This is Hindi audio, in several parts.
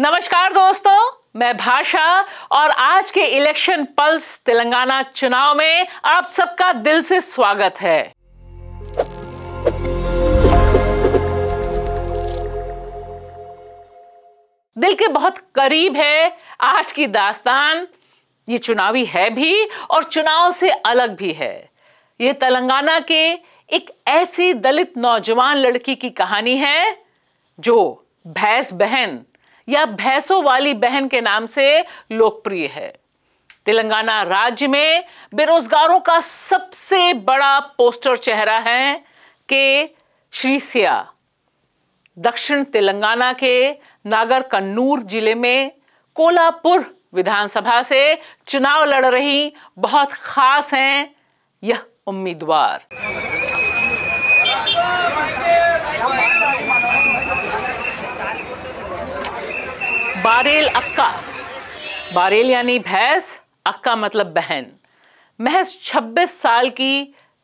नमस्कार दोस्तों मैं भाषा और आज के इलेक्शन पल्स तेलंगाना चुनाव में आप सबका दिल से स्वागत है दिल के बहुत करीब है आज की दास्तान ये चुनावी है भी और चुनाव से अलग भी है ये तेलंगाना के एक ऐसी दलित नौजवान लड़की की कहानी है जो भैंस बहन या भैंसों वाली बहन के नाम से लोकप्रिय है तेलंगाना राज्य में बेरोजगारों का सबसे बड़ा पोस्टर चेहरा है के श्री सिया दक्षिण तेलंगाना के नागर कन्नूर जिले में कोलापुर विधानसभा से चुनाव लड़ रही बहुत खास हैं यह उम्मीदवार बारेल अक्का बारेल यानी भैंस अक्का मतलब बहन महज 26 साल की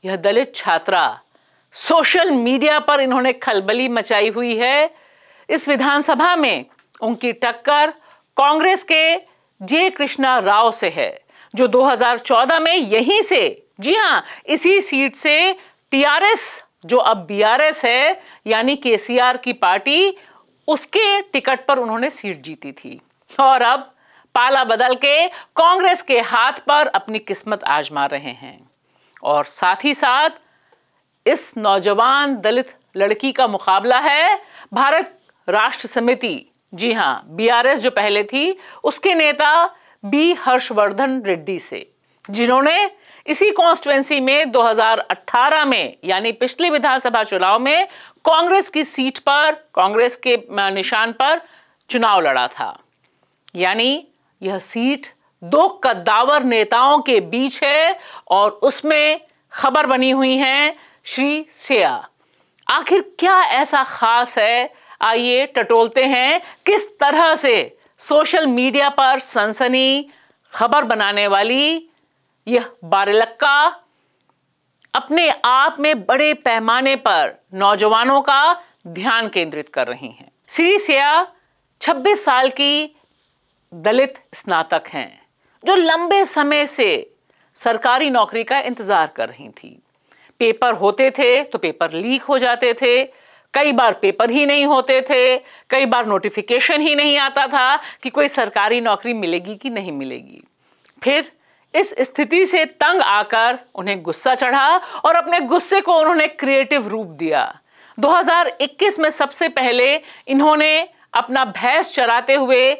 यह दलित छात्रा सोशल मीडिया पर इन्होंने खलबली मचाई हुई है इस विधानसभा में उनकी टक्कर कांग्रेस के जे कृष्णा राव से है जो 2014 में यहीं से जी हां इसी सीट से टीआरएस जो अब बीआरएस है यानी केसीआर की पार्टी उसके टिकट पर उन्होंने सीट जीती थी और अब पाला बदल के कांग्रेस के हाथ पर अपनी किस्मत आजमा रहे हैं और साथ ही साथ इस नौजवान दलित लड़की का मुकाबला है भारत राष्ट्र समिति जी हाँ बीआरएस जो पहले थी उसके नेता बी हर्षवर्धन रेड्डी से जिन्होंने इसी कॉन्स्टिट्युएंसी में 2018 में यानी पिछले विधानसभा चुनाव में कांग्रेस की सीट पर कांग्रेस के निशान पर चुनाव लड़ा था यानी यह सीट दो कद्दावर नेताओं के बीच है और उसमें खबर बनी हुई है श्री शेया आखिर क्या ऐसा खास है आइए टटोलते हैं किस तरह से सोशल मीडिया पर सनसनी खबर बनाने वाली यह बारलक्का अपने आप में बड़े पैमाने पर नौजवानों का ध्यान केंद्रित कर रही हैं सिया 26 साल की दलित स्नातक हैं जो लंबे समय से सरकारी नौकरी का इंतज़ार कर रही थी पेपर होते थे तो पेपर लीक हो जाते थे कई बार पेपर ही नहीं होते थे कई बार नोटिफिकेशन ही नहीं आता था कि कोई सरकारी नौकरी मिलेगी कि नहीं मिलेगी फिर इस स्थिति से तंग आकर उन्हें गुस्सा चढ़ा और अपने गुस्से को उन्होंने क्रिएटिव रूप दिया 2021 में सबसे पहले इन्होंने अपना भैंस चराते हुए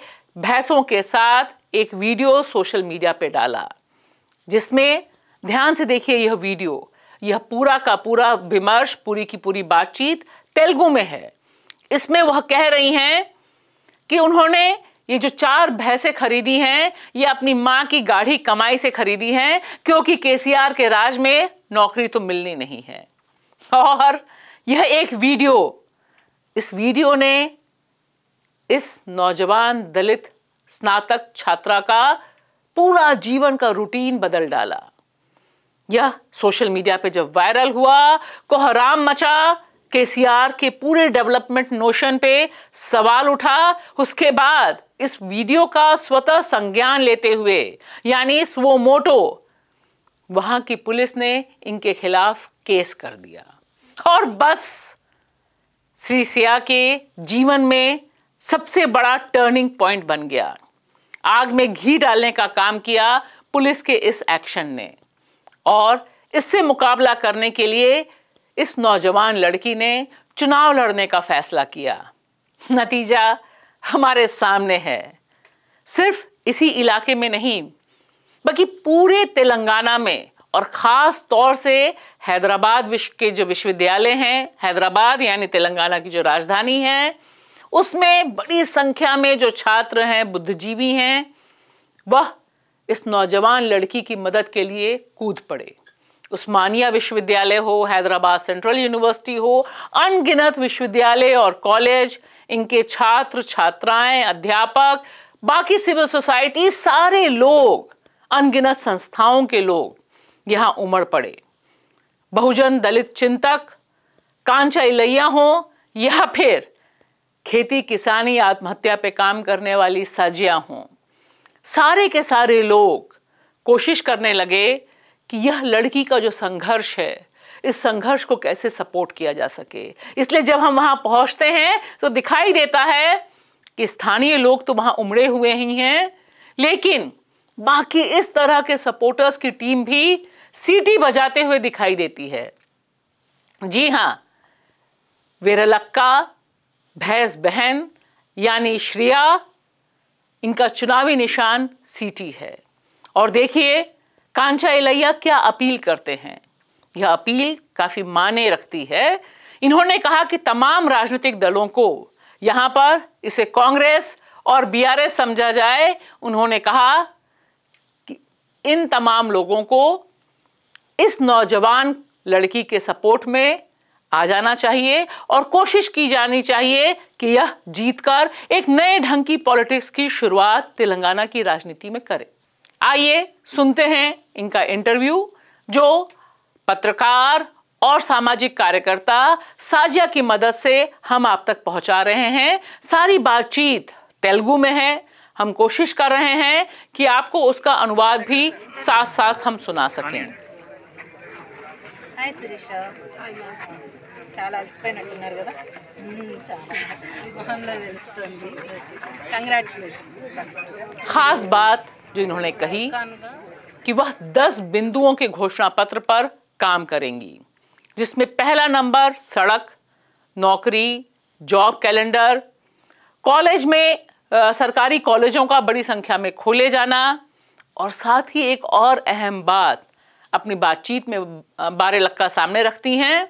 भैंसों के साथ एक वीडियो सोशल मीडिया पर डाला जिसमें ध्यान से देखिए यह वीडियो यह पूरा का पूरा विमर्श पूरी की पूरी बातचीत तेलुगु में है इसमें वह कह रही हैं कि उन्होंने ये जो चार भैंसे खरीदी हैं ये अपनी मां की गाढ़ी कमाई से खरीदी हैं क्योंकि केसीआर के राज में नौकरी तो मिलनी नहीं है और यह एक वीडियो इस वीडियो ने इस नौजवान दलित स्नातक छात्रा का पूरा जीवन का रूटीन बदल डाला यह सोशल मीडिया पे जब वायरल हुआ कोहराम मचा केसीआर के पूरे डेवलपमेंट नोशन पे सवाल उठा उसके बाद इस वीडियो का स्वतः संज्ञान लेते हुए यानी मोटो वहां की पुलिस ने इनके खिलाफ केस कर दिया और बस श्री सिया के जीवन में सबसे बड़ा टर्निंग पॉइंट बन गया आग में घी डालने का काम किया पुलिस के इस एक्शन ने और इससे मुकाबला करने के लिए इस नौजवान लड़की ने चुनाव लड़ने का फैसला किया नतीजा हमारे सामने है सिर्फ इसी इलाके में नहीं बल्कि पूरे तेलंगाना में और ख़ास तौर से हैदराबाद विश्व के जो विश्वविद्यालय हैं हैदराबाद यानी तेलंगाना की जो राजधानी है उसमें बड़ी संख्या में जो छात्र हैं बुद्धिजीवी हैं वह इस नौजवान लड़की की मदद के लिए कूद पड़े उस्मानिया विश्वविद्यालय हो हैदराबाद सेंट्रल यूनिवर्सिटी हो अनगिनत विश्वविद्यालय और कॉलेज इनके छात्र छात्राएं अध्यापक बाकी सिविल सोसाइटी सारे लोग अनगिनत संस्थाओं के लोग यहां उमड़ पड़े बहुजन दलित चिंतक कांचा इलैया हो या फिर खेती किसानी आत्महत्या पे काम करने वाली साजिया हो सारे के सारे लोग कोशिश करने लगे कि यह लड़की का जो संघर्ष है इस संघर्ष को कैसे सपोर्ट किया जा सके इसलिए जब हम वहां पहुंचते हैं तो दिखाई देता है कि स्थानीय लोग तो वहां उमड़े हुए ही हैं लेकिन बाकी इस तरह के सपोर्टर्स की टीम भी सीटी बजाते हुए दिखाई देती है जी हां वेरलक्का भैंस बहन यानी श्रेया इनका चुनावी निशान सीटी है और देखिए कांचा इलैया क्या अपील करते हैं यह अपील काफी माने रखती है इन्होंने कहा कि तमाम राजनीतिक दलों को यहां पर इसे कांग्रेस और बीआरएस समझा जाए उन्होंने कहा कि इन तमाम लोगों को इस नौजवान लड़की के सपोर्ट में आ जाना चाहिए और कोशिश की जानी चाहिए कि यह जीतकर एक नए ढंग की पॉलिटिक्स की शुरुआत तेलंगाना की राजनीति में करे आइए सुनते हैं इनका इंटरव्यू जो पत्रकार और सामाजिक कार्यकर्ता साजिया की मदद से हम आप तक पहुंचा रहे हैं सारी बातचीत तेलुगु में है हम कोशिश कर रहे हैं कि आपको उसका अनुवाद भी साथ साथ हम सुना सकें hmm, खास बात जो इन्होंने कही कि वह दस बिंदुओं के घोषणा पत्र पर काम करेंगी जिसमें पहला नंबर सड़क नौकरी जॉब कैलेंडर कॉलेज में आ, सरकारी कॉलेजों का बड़ी संख्या में खोले जाना और साथ ही एक और अहम बात अपनी बातचीत में बारे लक्का सामने रखती हैं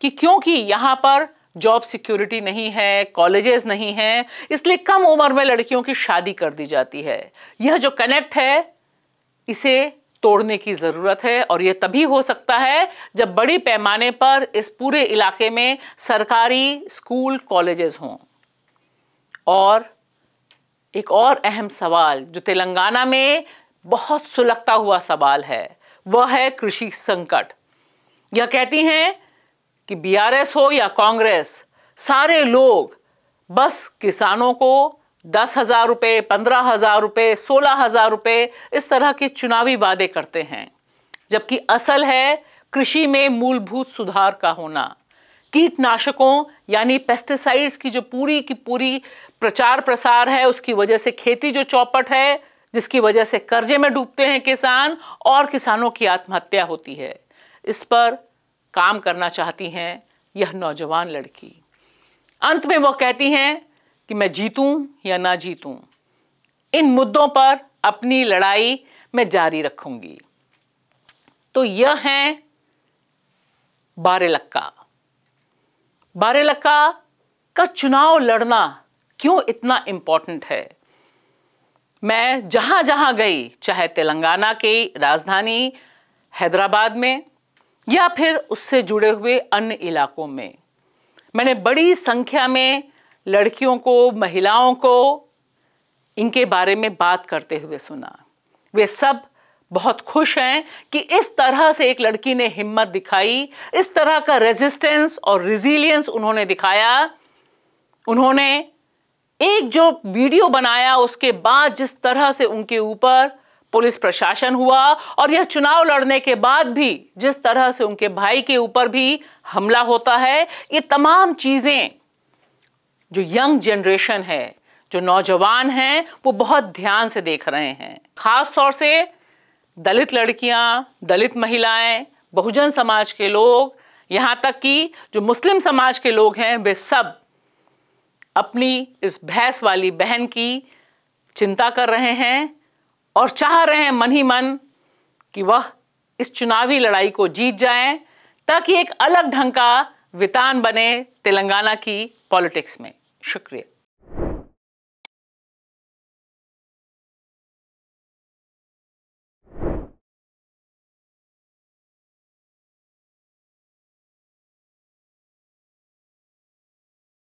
कि क्योंकि यहाँ पर जॉब सिक्योरिटी नहीं है कॉलेजेस नहीं हैं इसलिए कम उम्र में लड़कियों की शादी कर दी जाती है यह जो कनेक्ट है इसे तोड़ने की ज़रूरत है और यह तभी हो सकता है जब बड़े पैमाने पर इस पूरे इलाके में सरकारी स्कूल कॉलेजेस हों और एक और अहम सवाल जो तेलंगाना में बहुत सुलगता हुआ सवाल है वह है कृषि संकट यह कहती हैं कि बीआरएस हो या कांग्रेस सारे लोग बस किसानों को दस हज़ार रुपये पंद्रह हज़ार रुपये सोलह हज़ार रुपये इस तरह के चुनावी वादे करते हैं जबकि असल है कृषि में मूलभूत सुधार का होना कीटनाशकों यानी पेस्टिसाइड्स की जो पूरी की पूरी प्रचार प्रसार है उसकी वजह से खेती जो चौपट है जिसकी वजह से कर्जे में डूबते हैं किसान और किसानों की आत्महत्या होती है इस पर काम करना चाहती हैं यह नौजवान लड़की अंत में वो कहती हैं कि मैं जीतूं या ना जीतूं इन मुद्दों पर अपनी लड़ाई मैं जारी रखूंगी तो यह है बारेलक्का बारेलक्का का चुनाव लड़ना क्यों इतना इंपॉर्टेंट है मैं जहां जहां गई चाहे तेलंगाना की राजधानी हैदराबाद में या फिर उससे जुड़े हुए अन्य इलाकों में मैंने बड़ी संख्या में लड़कियों को महिलाओं को इनके बारे में बात करते हुए सुना वे सब बहुत खुश हैं कि इस तरह से एक लड़की ने हिम्मत दिखाई इस तरह का रेजिस्टेंस और रिजिलियंस उन्होंने दिखाया उन्होंने एक जो वीडियो बनाया उसके बाद जिस तरह से उनके ऊपर पुलिस प्रशासन हुआ और यह चुनाव लड़ने के बाद भी जिस तरह से उनके भाई के ऊपर भी हमला होता है ये तमाम चीज़ें जो यंग जनरेशन है जो नौजवान हैं वो बहुत ध्यान से देख रहे हैं ख़ास तौर से दलित लड़कियां, दलित महिलाएं, बहुजन समाज के लोग यहाँ तक कि जो मुस्लिम समाज के लोग हैं वे सब अपनी इस भैंस वाली बहन की चिंता कर रहे हैं और चाह रहे हैं मन ही मन कि वह इस चुनावी लड़ाई को जीत जाए ताकि एक अलग ढंग का वितान बने तेलंगाना की पॉलिटिक्स में शुक्रिया